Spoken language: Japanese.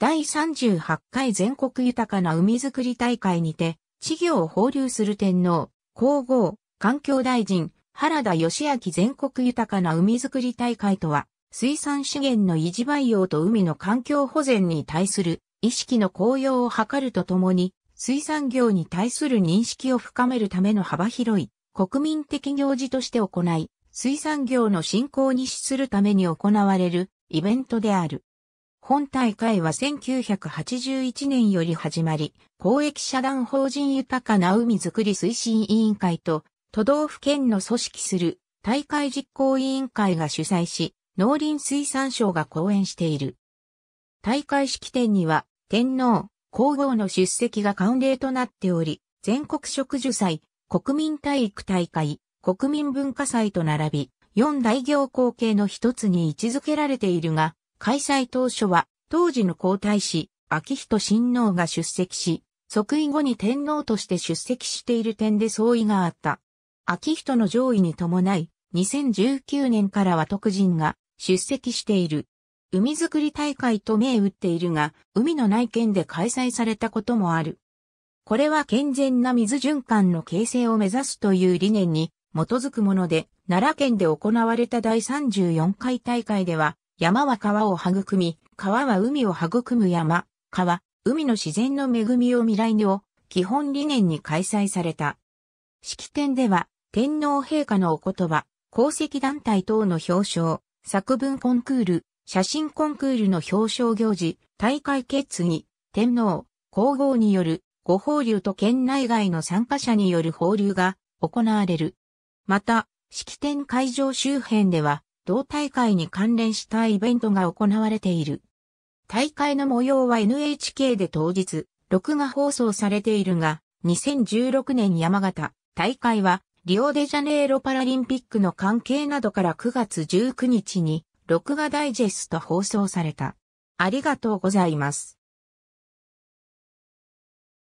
第38回全国豊かな海づくり大会にて、稚魚を放流する天皇、皇后、環境大臣、原田義明全国豊かな海づくり大会とは、水産資源の維持培養と海の環境保全に対する意識の高揚を図るとともに、水産業に対する認識を深めるための幅広い国民的行事として行い、水産業の振興に資するために行われるイベントである。本大会は1981年より始まり、公益社団法人豊かな海づくり推進委員会と、都道府県の組織する大会実行委員会が主催し、農林水産省が講演している。大会式典には、天皇、皇后の出席が慣例となっており、全国植樹祭、国民体育大会、国民文化祭と並び、四大行光景の一つに位置づけられているが、開催当初は、当時の皇太子、秋人親王が出席し、即位後に天皇として出席している点で相違があった。秋人の上位に伴い、2019年からは特人が出席している。海づくり大会と銘打っているが、海の内見で開催されたこともある。これは健全な水循環の形成を目指すという理念に基づくもので、奈良県で行われた第34回大会では、山は川を育み、川は海を育む山、川、海の自然の恵みを未来にを基本理念に開催された。式典では、天皇陛下のお言葉、功績団体等の表彰、作文コンクール、写真コンクールの表彰行事、大会決議、天皇、皇后によるご放流と県内外の参加者による放流が行われる。また、式典会場周辺では、同大会に関連したイベントが行われている。大会の模様は NHK で当日、録画放送されているが、2016年山形、大会は、リオデジャネイロパラリンピックの関係などから9月19日に、録画ダイジェスト放送された。ありがとうございます。